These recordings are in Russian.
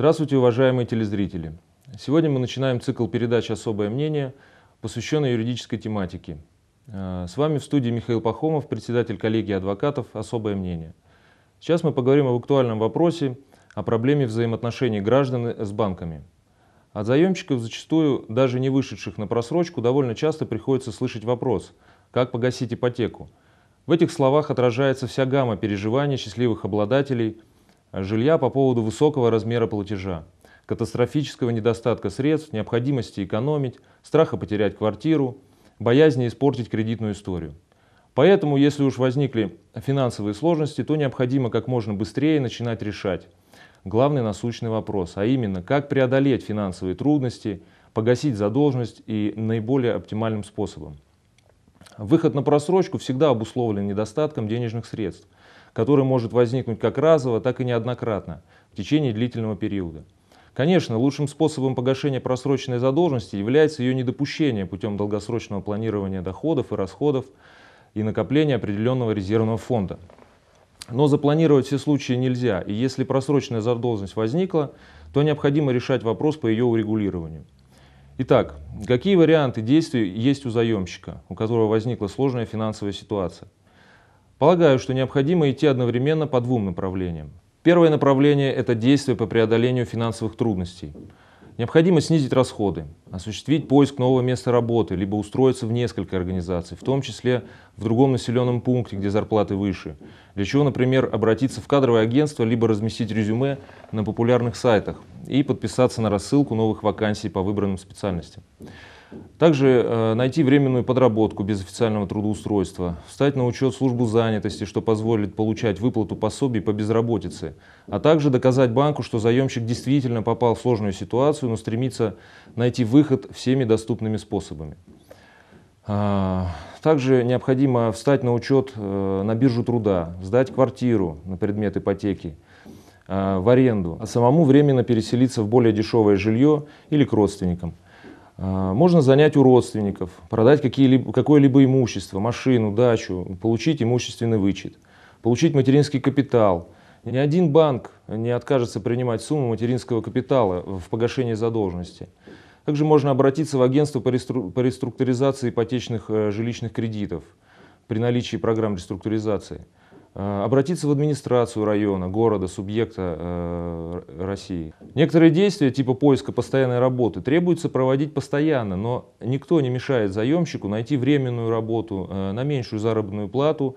Здравствуйте, уважаемые телезрители! Сегодня мы начинаем цикл передач «Особое мнение», посвященный юридической тематике. Э, с вами в студии Михаил Пахомов, председатель коллегии адвокатов «Особое мнение». Сейчас мы поговорим об актуальном вопросе, о проблеме взаимоотношений граждан с банками. От заемщиков, зачастую даже не вышедших на просрочку, довольно часто приходится слышать вопрос «Как погасить ипотеку?». В этих словах отражается вся гамма переживаний счастливых обладателей – жилья по поводу высокого размера платежа, катастрофического недостатка средств, необходимости экономить, страха потерять квартиру, боязни испортить кредитную историю. Поэтому, если уж возникли финансовые сложности, то необходимо как можно быстрее начинать решать главный насущный вопрос, а именно, как преодолеть финансовые трудности, погасить задолженность и наиболее оптимальным способом. Выход на просрочку всегда обусловлен недостатком денежных средств – который может возникнуть как разово, так и неоднократно в течение длительного периода. Конечно, лучшим способом погашения просроченной задолженности является ее недопущение путем долгосрочного планирования доходов и расходов и накопления определенного резервного фонда. Но запланировать все случаи нельзя, и если просроченная задолженность возникла, то необходимо решать вопрос по ее урегулированию. Итак, какие варианты действий есть у заемщика, у которого возникла сложная финансовая ситуация? Полагаю, что необходимо идти одновременно по двум направлениям. Первое направление – это действия по преодолению финансовых трудностей. Необходимо снизить расходы, осуществить поиск нового места работы, либо устроиться в несколько организаций, в том числе в другом населенном пункте, где зарплаты выше, для чего, например, обратиться в кадровое агентство, либо разместить резюме на популярных сайтах и подписаться на рассылку новых вакансий по выбранным специальностям. Также э, найти временную подработку без официального трудоустройства, встать на учет службу занятости, что позволит получать выплату пособий по безработице, а также доказать банку, что заемщик действительно попал в сложную ситуацию, но стремится найти выход всеми доступными способами. А, также необходимо встать на учет э, на биржу труда, сдать квартиру на предмет ипотеки, а, в аренду, а самому временно переселиться в более дешевое жилье или к родственникам. А, можно занять у родственников, продать какое-либо имущество, машину, дачу, получить имущественный вычет, получить материнский капитал. Ни один банк не откажется принимать сумму материнского капитала в погашении задолженности. Также можно обратиться в агентство по реструктуризации ипотечных э, жилищных кредитов при наличии программ реструктуризации – Э, обратиться в администрацию района, города, субъекта э, России. Некоторые действия типа поиска постоянной работы требуется проводить постоянно, но никто не мешает заемщику найти временную работу э, на меньшую заработную плату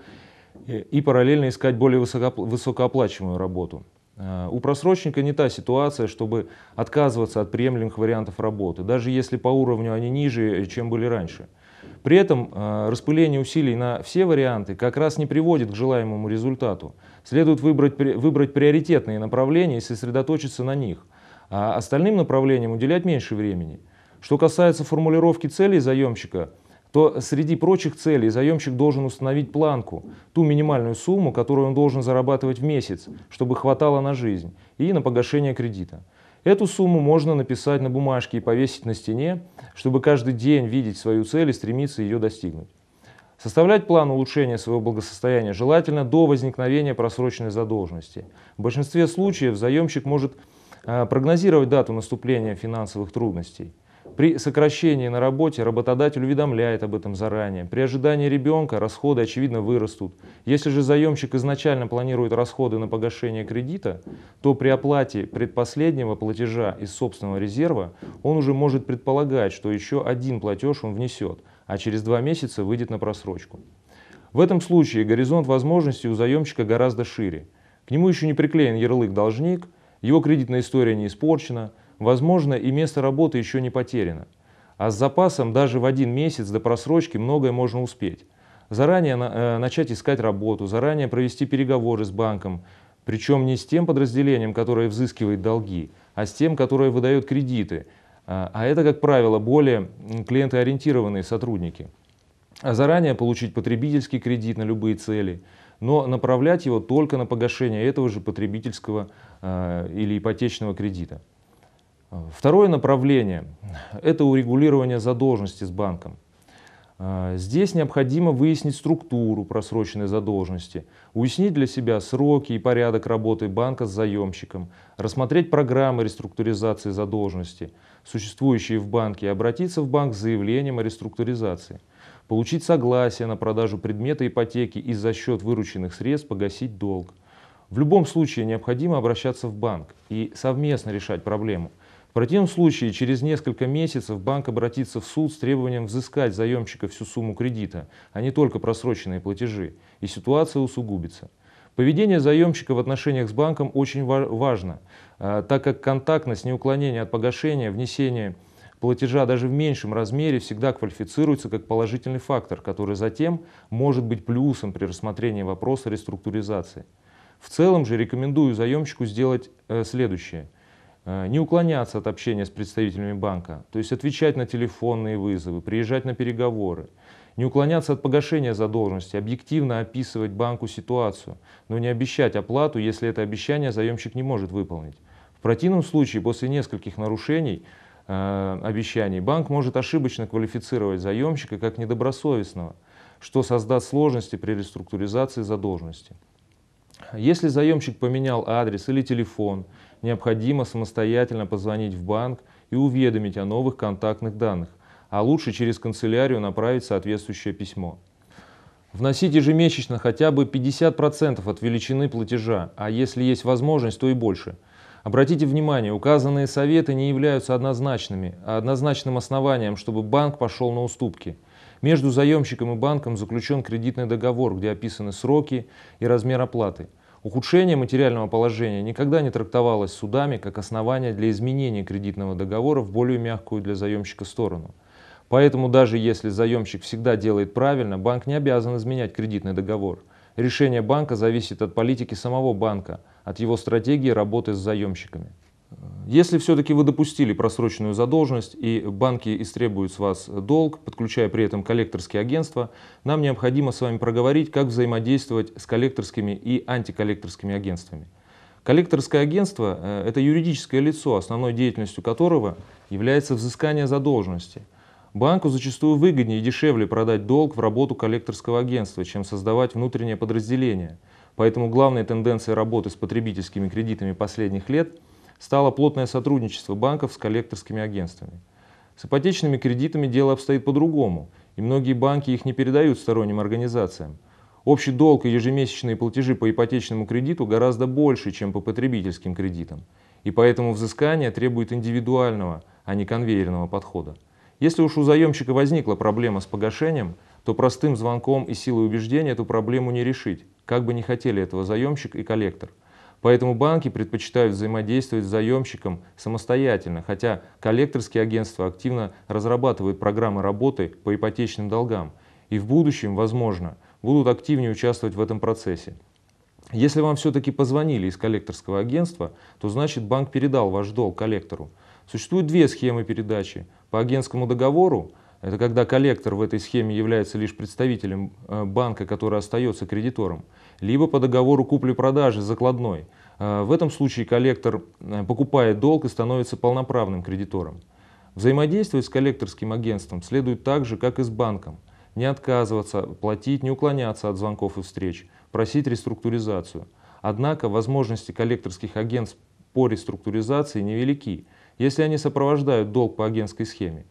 э, и параллельно искать более высокопл высокооплачиваемую работу. Э, у просрочника не та ситуация, чтобы отказываться от приемлемых вариантов работы, даже если по уровню они ниже, э, чем были раньше. При этом э, распыление усилий на все варианты как раз не приводит к желаемому результату. Следует выбрать, выбрать приоритетные направления и сосредоточиться на них, а остальным направлениям уделять меньше времени. Что касается формулировки целей заемщика, то среди прочих целей заемщик должен установить планку, ту минимальную сумму, которую он должен зарабатывать в месяц, чтобы хватало на жизнь и на погашение кредита. Эту сумму можно написать на бумажке и повесить на стене, чтобы каждый день видеть свою цель и стремиться ее достигнуть. Составлять план улучшения своего благосостояния желательно до возникновения просроченной задолженности. В большинстве случаев заемщик может а, прогнозировать дату наступления финансовых трудностей. При сокращении на работе работодатель уведомляет об этом заранее. При ожидании ребенка расходы, очевидно, вырастут. Если же заемщик изначально планирует расходы на погашение кредита, то при оплате предпоследнего платежа из собственного резерва он уже может предполагать, что еще один платеж он внесет, а через два месяца выйдет на просрочку. В этом случае горизонт возможностей у заемщика гораздо шире. К нему еще не приклеен ярлык «должник», его кредитная история не испорчена, Возможно, и место работы еще не потеряно. А с запасом даже в один месяц до просрочки многое можно успеть. Заранее э, начать искать работу, заранее провести переговоры с банком, причем не с тем подразделением, которое взыскивает долги, а с тем, которое выдает кредиты. А, а это, как правило, более клиентоориентированные сотрудники. А заранее получить потребительский кредит на любые цели, но направлять его только на погашение этого же потребительского а, или ипотечного кредита. Второе направление – это урегулирование задолженности с банком. А, здесь необходимо выяснить структуру просроченной задолженности, уяснить для себя сроки и порядок работы банка с заемщиком, рассмотреть программы реструктуризации задолженности, существующие в банке, и обратиться в банк с заявлением о реструктуризации, получить согласие на продажу предмета ипотеки и за счет вырученных средств погасить долг. В любом случае необходимо обращаться в банк и совместно решать проблему – в противном случае через несколько месяцев банк обратится в суд с требованием взыскать заемщика всю сумму кредита, а не только просроченные платежи, и ситуация усугубится. Поведение заемщика в отношениях с банком очень важно, а, так как контактность, неуклонение от погашения, внесение платежа даже в меньшем размере всегда квалифицируется как положительный фактор, который затем может быть плюсом при рассмотрении вопроса реструктуризации. В целом же рекомендую заемщику сделать э, следующее. Э, не уклоняться от общения с представителями банка, то есть отвечать на телефонные вызовы, приезжать на переговоры, не уклоняться от погашения задолженности, объективно описывать банку ситуацию, но не обещать оплату, если это обещание заемщик не может выполнить. В противном случае, после нескольких нарушений э, обещаний, банк может ошибочно квалифицировать заемщика как недобросовестного, что создаст сложности при реструктуризации задолженности. Если заемщик поменял адрес или телефон, необходимо самостоятельно позвонить в банк и уведомить о новых контактных данных, а лучше через канцелярию направить соответствующее письмо. Вносить ежемесячно хотя бы 50% от величины платежа, а если есть возможность, то и больше. Обратите внимание, указанные советы не являются однозначными, а однозначным основанием, чтобы банк пошел на уступки. Между заемщиком и банком заключен кредитный договор, где описаны сроки и размер оплаты – Ухудшение материального положения никогда не трактовалось судами как основание для изменения кредитного договора в более мягкую для заемщика сторону. Поэтому даже если заемщик всегда делает правильно, банк не обязан изменять кредитный договор. Решение банка зависит от политики самого банка, от его стратегии работы с заемщиками. Если все-таки вы допустили просроченную задолженность и банки истребуют с вас долг, подключая при этом коллекторские агентства, нам необходимо с вами проговорить, как взаимодействовать с коллекторскими и антиколлекторскими агентствами. Коллекторское агентство э, – это юридическое лицо, основной деятельностью которого является взыскание задолженности. Банку зачастую выгоднее и дешевле продать долг в работу коллекторского агентства, чем создавать внутреннее подразделение. Поэтому главная тенденция работы с потребительскими кредитами последних лет – стало плотное сотрудничество банков с коллекторскими агентствами. С ипотечными кредитами дело обстоит по-другому, и многие банки их не передают сторонним организациям. Общий долг и ежемесячные платежи по ипотечному кредиту гораздо больше, чем по потребительским кредитам, и поэтому взыскание требует индивидуального, а не конвейерного подхода. Если уж у заемщика возникла проблема с погашением, то простым звонком и силой убеждения эту проблему не решить, как бы не хотели этого заемщик и коллектор – Поэтому банки предпочитают взаимодействовать с заемщиком самостоятельно, хотя коллекторские агентства активно разрабатывают программы работы по ипотечным долгам и в будущем, возможно, будут активнее участвовать в этом процессе. Если вам все-таки позвонили из коллекторского агентства, то значит банк передал ваш долг коллектору. Существуют две схемы передачи. По агентскому договору, это когда коллектор в этой схеме является лишь представителем э, банка, который остается кредитором, либо по договору купли-продажи закладной – Э, в этом случае коллектор э, покупает долг и становится полноправным кредитором. Взаимодействовать с коллекторским агентством следует так же, как и с банком. Не отказываться, платить, не уклоняться от звонков и встреч, просить реструктуризацию. Однако возможности коллекторских агентств по реструктуризации невелики, если они сопровождают долг по агентской схеме.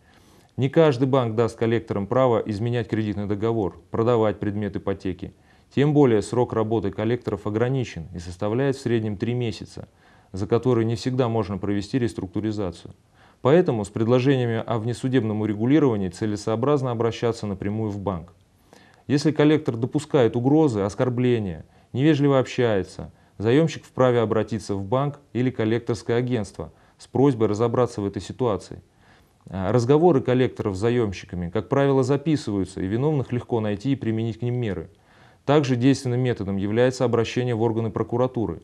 Не каждый банк даст коллекторам право изменять кредитный договор, продавать предмет ипотеки – тем более срок работы коллекторов ограничен и составляет в среднем 3 месяца, за которые не всегда можно провести реструктуризацию. Поэтому с предложениями о внесудебном урегулировании целесообразно обращаться напрямую в банк. Если коллектор допускает угрозы, оскорбления, невежливо общается, заемщик вправе обратиться в банк или коллекторское агентство с просьбой разобраться в этой ситуации. А, разговоры коллекторов с заемщиками, как правило, записываются, и виновных легко найти и применить к ним меры – также действенным методом является обращение в органы прокуратуры.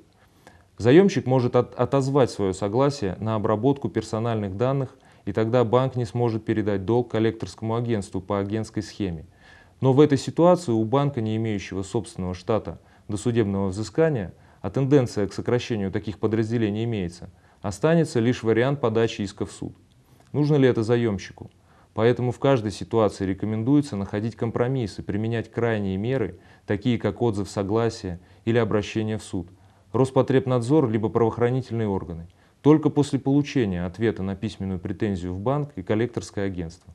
Заемщик может от, отозвать свое согласие на обработку персональных данных, и тогда банк не сможет передать долг коллекторскому агентству по агентской схеме. Но в этой ситуации у банка, не имеющего собственного штата досудебного взыскания, а тенденция к сокращению таких подразделений имеется, останется лишь вариант подачи иска в суд. Нужно ли это заемщику? Поэтому в каждой ситуации рекомендуется находить компромиссы, применять крайние меры, такие как отзыв согласия или обращение в суд, Роспотребнадзор либо правоохранительные органы, только после получения ответа на письменную претензию в банк и коллекторское агентство.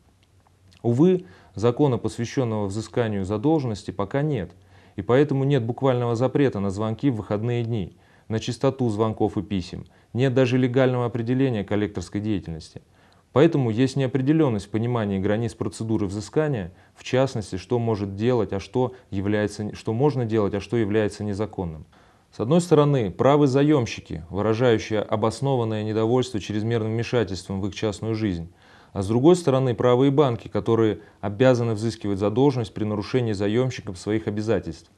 Увы, закона, посвященного взысканию задолженности, пока нет, и поэтому нет буквального запрета на звонки в выходные дни, на частоту звонков и писем, нет даже легального определения коллекторской деятельности – Поэтому есть неопределенность понимания границ процедуры взыскания, в частности, что может делать, а что, является, что можно делать, а что является незаконным. С одной стороны, правы заемщики, выражающие обоснованное недовольство чрезмерным вмешательством в их частную жизнь, а с другой стороны, правые банки, которые обязаны взыскивать задолженность при нарушении заемщиком своих обязательств.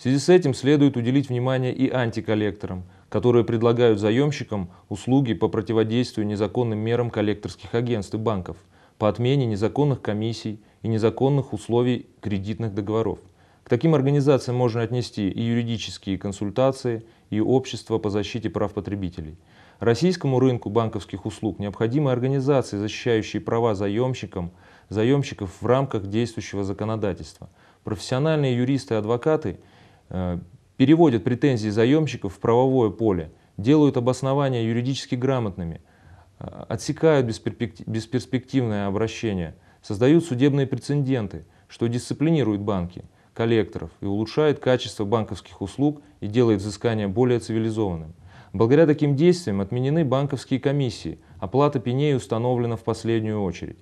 В связи с этим следует уделить внимание и антиколлекторам, которые предлагают заемщикам услуги по противодействию незаконным мерам коллекторских агентств и банков, по отмене незаконных комиссий и незаконных условий кредитных договоров. К таким организациям можно отнести и юридические консультации, и общество по защите прав потребителей. Российскому рынку банковских услуг необходимы организации, защищающие права заемщикам, заемщиков в рамках действующего законодательства. Профессиональные юристы и адвокаты – Э, переводят претензии заемщиков в правовое поле, делают обоснования юридически грамотными, э, отсекают бесперспективное обращение, создают судебные прецеденты, что дисциплинирует банки, коллекторов и улучшает качество банковских услуг и делает взыскание более цивилизованным. Благодаря таким действиям отменены банковские комиссии, оплата пеней установлена в последнюю очередь.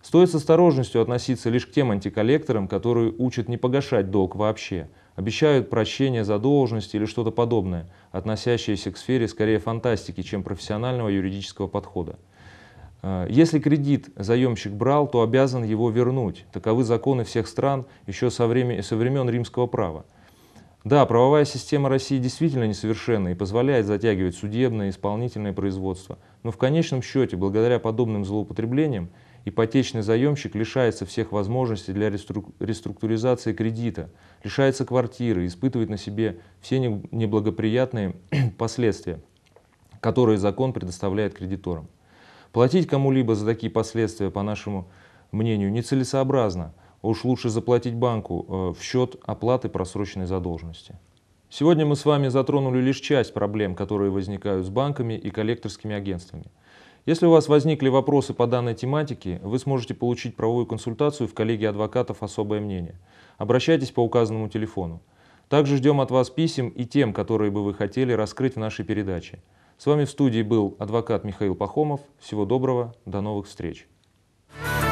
Стоит с осторожностью относиться лишь к тем антиколлекторам, которые учат не погашать долг вообще, обещают прощение задолженности или что-то подобное, относящееся к сфере скорее фантастики, чем профессионального юридического подхода. А, если кредит заемщик брал, то обязан его вернуть. Таковы законы всех стран еще со времен, со времен римского права. Да, правовая система России действительно несовершенна и позволяет затягивать судебное и исполнительное производство, но в конечном счете, благодаря подобным злоупотреблениям, ипотечный заемщик лишается всех возможностей для реструктуризации кредита, лишается квартиры, испытывает на себе все неблагоприятные последствия, которые закон предоставляет кредиторам. Платить кому-либо за такие последствия, по нашему мнению, нецелесообразно, а уж лучше заплатить банку э, в счет оплаты просроченной задолженности. Сегодня мы с вами затронули лишь часть проблем, которые возникают с банками и коллекторскими агентствами – если у вас возникли вопросы по данной тематике, вы сможете получить правовую консультацию в коллегии адвокатов «Особое мнение». Обращайтесь по указанному телефону. Также ждем от вас писем и тем, которые бы вы хотели раскрыть в нашей передаче. С вами в студии был адвокат Михаил Пахомов. Всего доброго, до новых встреч. Thank